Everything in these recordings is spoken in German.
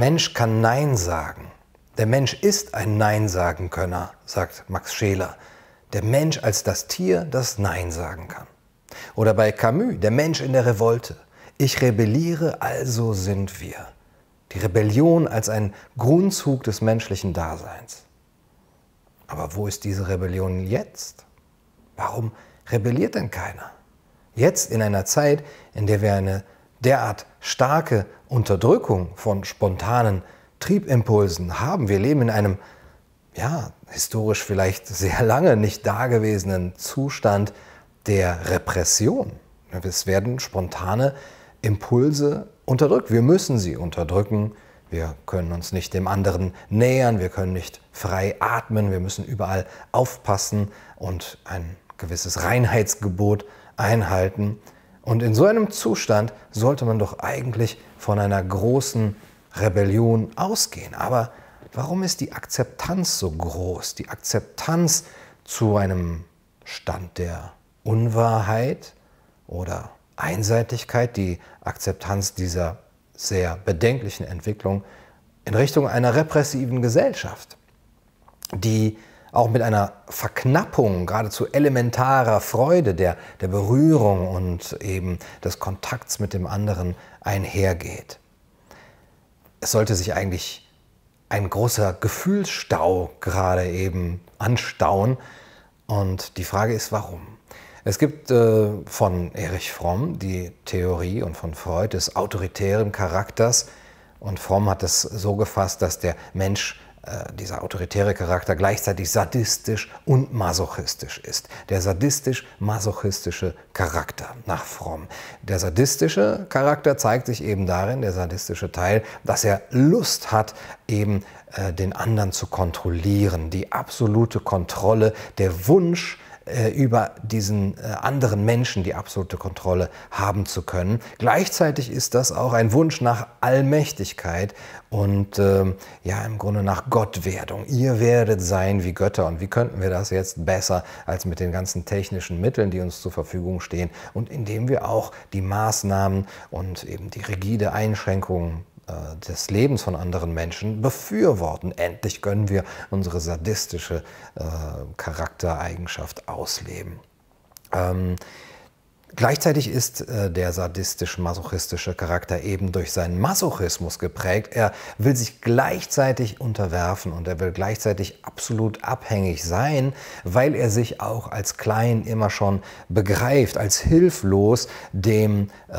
Mensch kann Nein sagen. Der Mensch ist ein Nein-Sagen-Könner, sagt Max Scheler. Der Mensch als das Tier, das Nein sagen kann. Oder bei Camus, der Mensch in der Revolte. Ich rebelliere, also sind wir. Die Rebellion als ein Grundzug des menschlichen Daseins. Aber wo ist diese Rebellion jetzt? Warum rebelliert denn keiner? Jetzt in einer Zeit, in der wir eine derart starke Unterdrückung von spontanen Triebimpulsen haben. Wir leben in einem, ja, historisch vielleicht sehr lange nicht dagewesenen Zustand der Repression. Es werden spontane Impulse unterdrückt. Wir müssen sie unterdrücken. Wir können uns nicht dem anderen nähern, wir können nicht frei atmen, wir müssen überall aufpassen und ein gewisses Reinheitsgebot einhalten. Und in so einem Zustand sollte man doch eigentlich von einer großen Rebellion ausgehen. Aber warum ist die Akzeptanz so groß? Die Akzeptanz zu einem Stand der Unwahrheit oder Einseitigkeit, die Akzeptanz dieser sehr bedenklichen Entwicklung in Richtung einer repressiven Gesellschaft, die auch mit einer Verknappung geradezu elementarer Freude der, der Berührung und eben des Kontakts mit dem anderen einhergeht. Es sollte sich eigentlich ein großer Gefühlsstau gerade eben anstauen und die Frage ist, warum? Es gibt äh, von Erich Fromm die Theorie und von Freud des autoritären Charakters, und Fromm hat es so gefasst, dass der Mensch äh, dieser autoritäre Charakter gleichzeitig sadistisch und masochistisch ist. Der sadistisch-masochistische Charakter nach Fromm. Der sadistische Charakter zeigt sich eben darin, der sadistische Teil, dass er Lust hat, eben äh, den anderen zu kontrollieren. Die absolute Kontrolle, der Wunsch, äh, über diesen äh, anderen Menschen die absolute Kontrolle haben zu können. Gleichzeitig ist das auch ein Wunsch nach Allmächtigkeit und ähm, ja, im Grunde nach Gottwerdung. Ihr werdet sein wie Götter. Und wie könnten wir das jetzt besser als mit den ganzen technischen Mitteln, die uns zur Verfügung stehen und indem wir auch die Maßnahmen und eben die rigide Einschränkungen äh, des Lebens von anderen Menschen befürworten. Endlich können wir unsere sadistische äh, Charaktereigenschaft ausleben. Ähm, Gleichzeitig ist äh, der sadistisch-masochistische Charakter eben durch seinen Masochismus geprägt. Er will sich gleichzeitig unterwerfen und er will gleichzeitig absolut abhängig sein, weil er sich auch als klein immer schon begreift, als hilflos dem äh,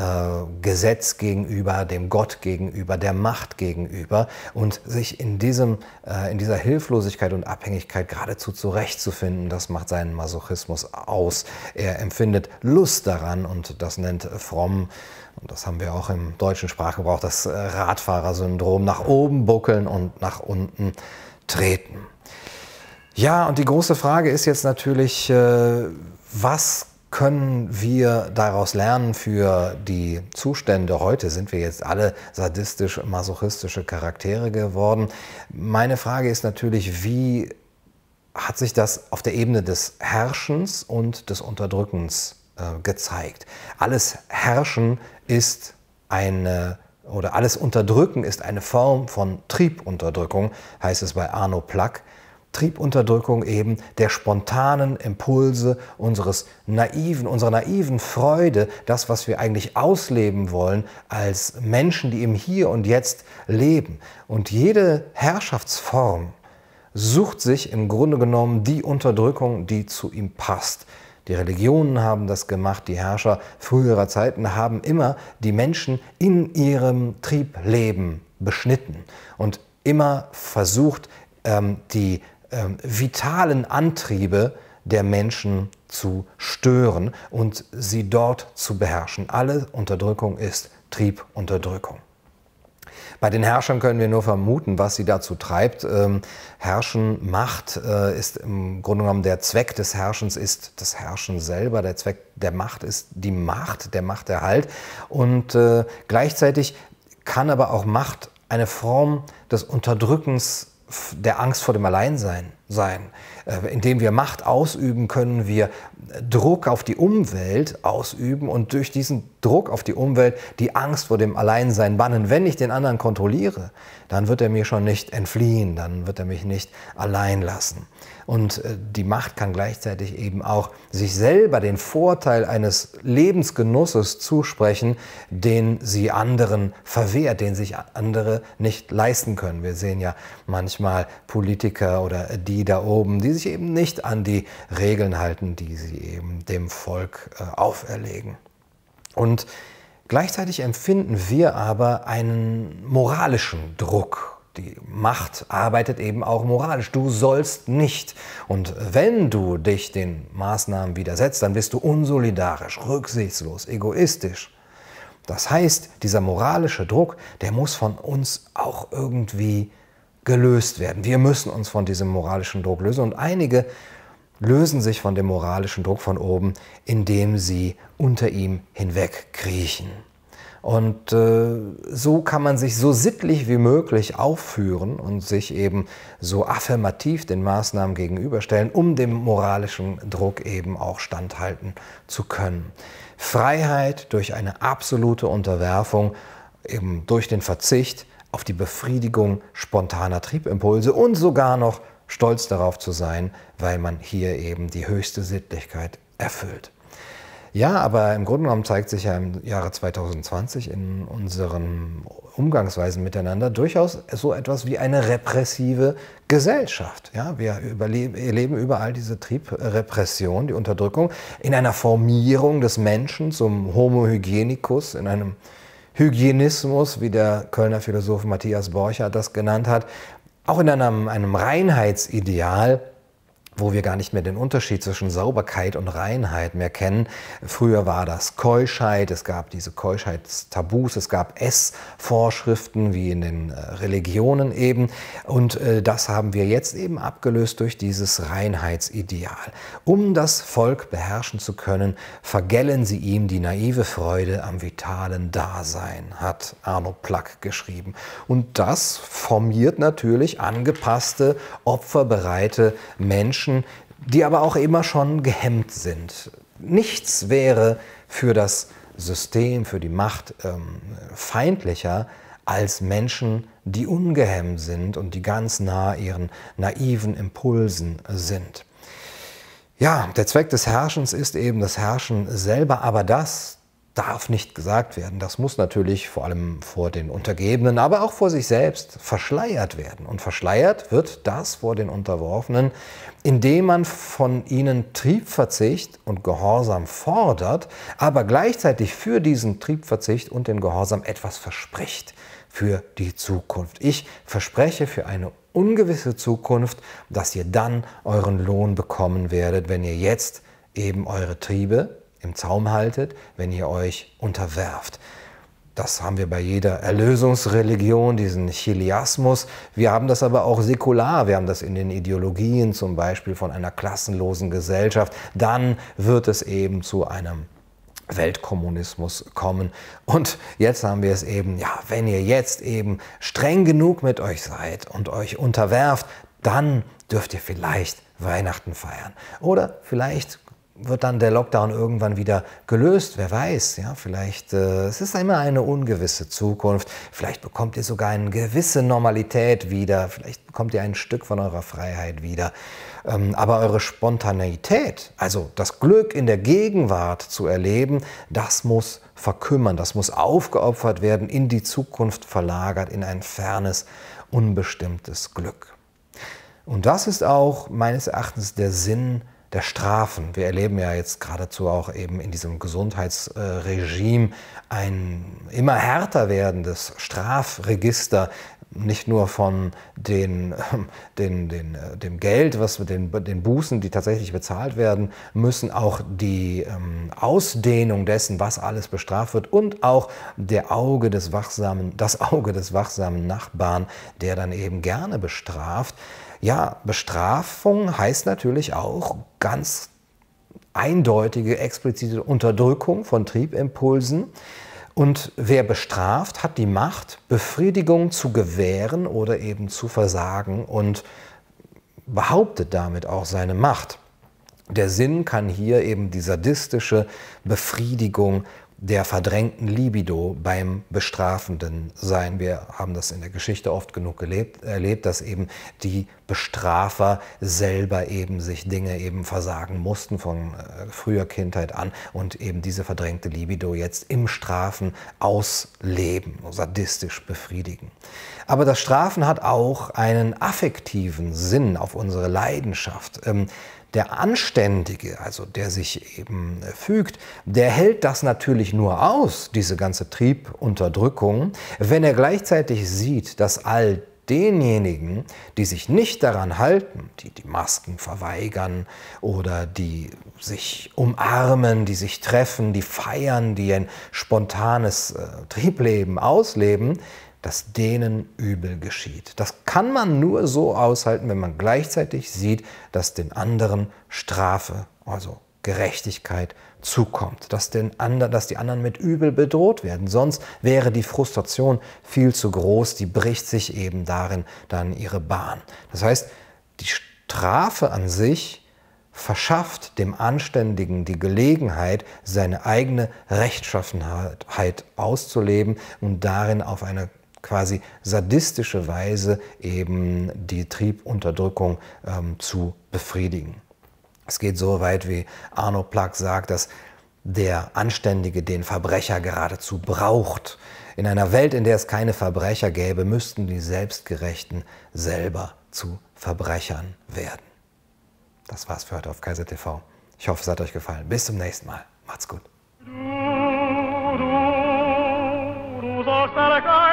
Gesetz gegenüber, dem Gott gegenüber, der Macht gegenüber und sich in, diesem, äh, in dieser Hilflosigkeit und Abhängigkeit geradezu zurechtzufinden, das macht seinen Masochismus aus. Er empfindet Lust daran daran und das nennt Fromm, und das haben wir auch im deutschen Sprachgebrauch, das Radfahrersyndrom, nach oben buckeln und nach unten treten. Ja, und die große Frage ist jetzt natürlich, äh, was können wir daraus lernen für die Zustände heute? Sind wir jetzt alle sadistisch-masochistische Charaktere geworden? Meine Frage ist natürlich, wie hat sich das auf der Ebene des Herrschens und des Unterdrückens äh, gezeigt. Alles Herrschen ist eine oder alles Unterdrücken ist eine Form von Triebunterdrückung, heißt es bei Arno Plack. Triebunterdrückung eben der spontanen Impulse unseres naiven, unserer naiven Freude, das, was wir eigentlich ausleben wollen als Menschen, die im Hier und Jetzt leben. Und jede Herrschaftsform sucht sich im Grunde genommen die Unterdrückung, die zu ihm passt. Die Religionen haben das gemacht, die Herrscher früherer Zeiten haben immer die Menschen in ihrem Triebleben beschnitten und immer versucht, ähm, die ähm, vitalen Antriebe der Menschen zu stören und sie dort zu beherrschen. Alle Unterdrückung ist Triebunterdrückung. Bei den Herrschern können wir nur vermuten, was sie dazu treibt. Ähm, Herrschen, Macht äh, ist im Grunde genommen der Zweck des Herrschens, ist das Herrschen selber. Der Zweck der Macht ist die Macht, der Machterhalt. Und äh, gleichzeitig kann aber auch Macht eine Form des Unterdrückens der Angst vor dem Alleinsein sein. Äh, indem wir Macht ausüben, können wir Druck auf die Umwelt ausüben und durch diesen Druck auf die Umwelt die Angst vor dem Alleinsein bannen. Wenn ich den anderen kontrolliere, dann wird er mir schon nicht entfliehen, dann wird er mich nicht allein lassen. Und äh, die Macht kann gleichzeitig eben auch sich selber den Vorteil eines Lebensgenusses zusprechen, den sie anderen verwehrt, den sich andere nicht leisten können. Wir sehen ja manchmal Politiker oder äh, die die da oben, die sich eben nicht an die Regeln halten, die sie eben dem Volk äh, auferlegen. Und gleichzeitig empfinden wir aber einen moralischen Druck. Die Macht arbeitet eben auch moralisch. Du sollst nicht. Und wenn du dich den Maßnahmen widersetzt, dann bist du unsolidarisch, rücksichtslos, egoistisch. Das heißt, dieser moralische Druck, der muss von uns auch irgendwie gelöst werden. Wir müssen uns von diesem moralischen Druck lösen. Und einige lösen sich von dem moralischen Druck von oben, indem sie unter ihm hinwegkriechen. Und äh, so kann man sich so sittlich wie möglich aufführen und sich eben so affirmativ den Maßnahmen gegenüberstellen, um dem moralischen Druck eben auch standhalten zu können. Freiheit durch eine absolute Unterwerfung, eben durch den Verzicht, auf die Befriedigung spontaner Triebimpulse und sogar noch stolz darauf zu sein, weil man hier eben die höchste Sittlichkeit erfüllt. Ja, aber im Grunde genommen zeigt sich ja im Jahre 2020 in unseren Umgangsweisen miteinander durchaus so etwas wie eine repressive Gesellschaft. Ja, wir erleben überall diese Triebrepression, die Unterdrückung in einer Formierung des Menschen zum Homo hygienicus, in einem Hygienismus, wie der Kölner Philosoph Matthias Borchert das genannt hat, auch in einem, einem Reinheitsideal wo wir gar nicht mehr den Unterschied zwischen Sauberkeit und Reinheit mehr kennen. Früher war das Keuschheit, es gab diese Keuschheitstabus, es gab Essvorschriften wie in den äh, Religionen eben und äh, das haben wir jetzt eben abgelöst durch dieses Reinheitsideal. Um das Volk beherrschen zu können, vergällen sie ihm die naive Freude am vitalen Dasein, hat Arno Plack geschrieben. Und das formiert natürlich angepasste, opferbereite Menschen, Menschen, die aber auch immer schon gehemmt sind. Nichts wäre für das System, für die Macht ähm, feindlicher als Menschen, die ungehemmt sind und die ganz nah ihren naiven Impulsen sind. Ja, der Zweck des Herrschens ist eben das Herrschen selber, aber das darf nicht gesagt werden. Das muss natürlich vor allem vor den Untergebenen, aber auch vor sich selbst verschleiert werden. Und verschleiert wird das vor den Unterworfenen, indem man von ihnen Triebverzicht und Gehorsam fordert, aber gleichzeitig für diesen Triebverzicht und den Gehorsam etwas verspricht für die Zukunft. Ich verspreche für eine ungewisse Zukunft, dass ihr dann euren Lohn bekommen werdet, wenn ihr jetzt eben eure Triebe im Zaum haltet, wenn ihr euch unterwerft. Das haben wir bei jeder Erlösungsreligion, diesen Chiliasmus. Wir haben das aber auch säkular. Wir haben das in den Ideologien zum Beispiel von einer klassenlosen Gesellschaft. Dann wird es eben zu einem Weltkommunismus kommen. Und jetzt haben wir es eben, ja, wenn ihr jetzt eben streng genug mit euch seid und euch unterwerft, dann dürft ihr vielleicht Weihnachten feiern. Oder vielleicht wird dann der Lockdown irgendwann wieder gelöst? Wer weiß, ja, vielleicht, äh, es ist immer eine ungewisse Zukunft. Vielleicht bekommt ihr sogar eine gewisse Normalität wieder. Vielleicht bekommt ihr ein Stück von eurer Freiheit wieder. Ähm, aber eure Spontaneität, also das Glück in der Gegenwart zu erleben, das muss verkümmern, das muss aufgeopfert werden, in die Zukunft verlagert, in ein fernes, unbestimmtes Glück. Und das ist auch meines Erachtens der Sinn, der Strafen. Wir erleben ja jetzt geradezu auch eben in diesem Gesundheitsregime ein immer härter werdendes Strafregister, nicht nur von den, den, den, äh, dem Geld, was wir den, den Bußen, die tatsächlich bezahlt werden müssen, auch die ähm, Ausdehnung dessen, was alles bestraft wird und auch der Auge des wachsamen, das Auge des wachsamen Nachbarn, der dann eben gerne bestraft. Ja, Bestrafung heißt natürlich auch ganz eindeutige, explizite Unterdrückung von Triebimpulsen. Und wer bestraft, hat die Macht, Befriedigung zu gewähren oder eben zu versagen und behauptet damit auch seine Macht. Der Sinn kann hier eben die sadistische Befriedigung der verdrängten Libido beim Bestrafenden sein. Wir haben das in der Geschichte oft genug gelebt, erlebt, dass eben die Bestrafer selber eben sich Dinge eben versagen mussten von äh, früher Kindheit an und eben diese verdrängte Libido jetzt im Strafen ausleben, sadistisch befriedigen. Aber das Strafen hat auch einen affektiven Sinn auf unsere Leidenschaft. Ähm, der Anständige, also der sich eben äh, fügt, der hält das natürlich nur aus, diese ganze Triebunterdrückung, wenn er gleichzeitig sieht, dass all denjenigen, die sich nicht daran halten, die die Masken verweigern oder die sich umarmen, die sich treffen, die feiern, die ein spontanes äh, Triebleben ausleben, dass denen übel geschieht. Das kann man nur so aushalten, wenn man gleichzeitig sieht, dass den anderen Strafe, also Gerechtigkeit zukommt, dass, den ander, dass die anderen mit Übel bedroht werden. Sonst wäre die Frustration viel zu groß, die bricht sich eben darin dann ihre Bahn. Das heißt, die Strafe an sich verschafft dem Anständigen die Gelegenheit, seine eigene Rechtschaffenheit auszuleben und darin auf eine quasi sadistische Weise eben die Triebunterdrückung ähm, zu befriedigen. Es geht so weit, wie Arno Plack sagt, dass der Anständige den Verbrecher geradezu braucht. In einer Welt, in der es keine Verbrecher gäbe, müssten die Selbstgerechten selber zu Verbrechern werden. Das war's für heute auf Kaiser TV. Ich hoffe, es hat euch gefallen. Bis zum nächsten Mal. Macht's gut. Du, du, du